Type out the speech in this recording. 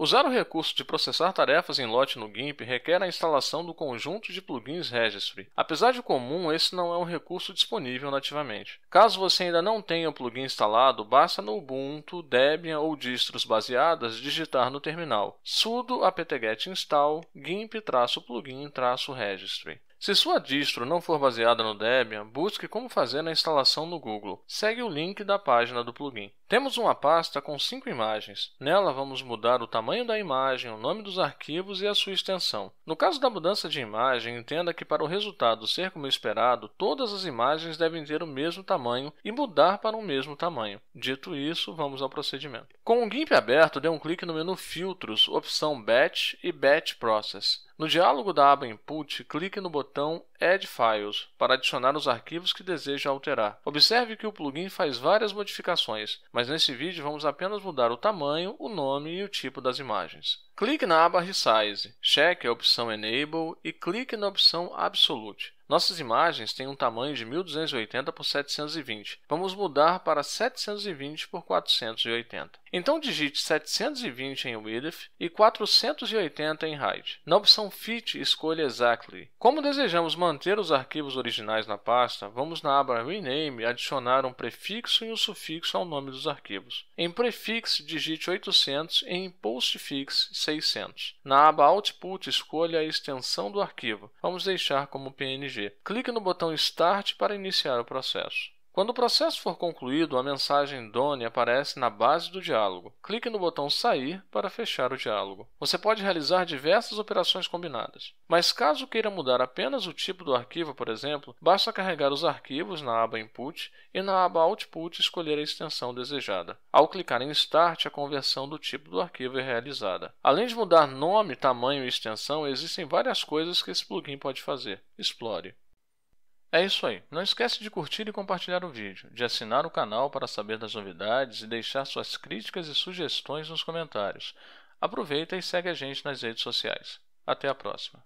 Usar o recurso de processar tarefas em lote no GIMP requer a instalação do conjunto de plugins Registry. Apesar de comum, esse não é um recurso disponível nativamente. Caso você ainda não tenha o plugin instalado, basta no Ubuntu, Debian ou distros baseadas digitar no terminal sudo apt-get install gimp-plugin-registry. Se sua distro não for baseada no Debian, busque como fazer na instalação no Google. Segue o link da página do plugin. Temos uma pasta com cinco imagens. Nela vamos mudar o tamanho da imagem, o nome dos arquivos e a sua extensão. No caso da mudança de imagem, entenda que para o resultado ser como esperado, todas as imagens devem ter o mesmo tamanho e mudar para o mesmo tamanho. Dito isso, vamos ao procedimento. Com o GIMP aberto, dê um clique no menu Filtros, opção Batch e Batch Process. No diálogo da aba Input, clique no botão Add Files para adicionar os arquivos que deseja alterar. Observe que o plugin faz várias modificações, mas nesse vídeo vamos apenas mudar o tamanho, o nome e o tipo das imagens. Clique na aba Resize, cheque a opção Enable e clique na opção Absolute. Nossas imagens têm um tamanho de 1280 por 720. Vamos mudar para 720 por 480. Então digite 720 em Width e 480 em Height. Na opção Fit, escolha Exactly. Como desejamos manter os arquivos originais na pasta, vamos na aba Rename adicionar um prefixo e um sufixo ao nome dos arquivos. Em Prefix, digite 800 e em Postfix, 600. Na aba Output, escolha a extensão do arquivo. Vamos deixar como PNG. Clique no botão Start para iniciar o processo. Quando o processo for concluído, a mensagem Done aparece na base do diálogo. Clique no botão Sair para fechar o diálogo. Você pode realizar diversas operações combinadas, mas caso queira mudar apenas o tipo do arquivo, por exemplo, basta carregar os arquivos na aba Input e na aba Output escolher a extensão desejada. Ao clicar em Start, a conversão do tipo do arquivo é realizada. Além de mudar nome, tamanho e extensão, existem várias coisas que esse plugin pode fazer. Explore. É isso aí. Não esquece de curtir e compartilhar o vídeo, de assinar o canal para saber das novidades e deixar suas críticas e sugestões nos comentários. Aproveita e segue a gente nas redes sociais. Até a próxima.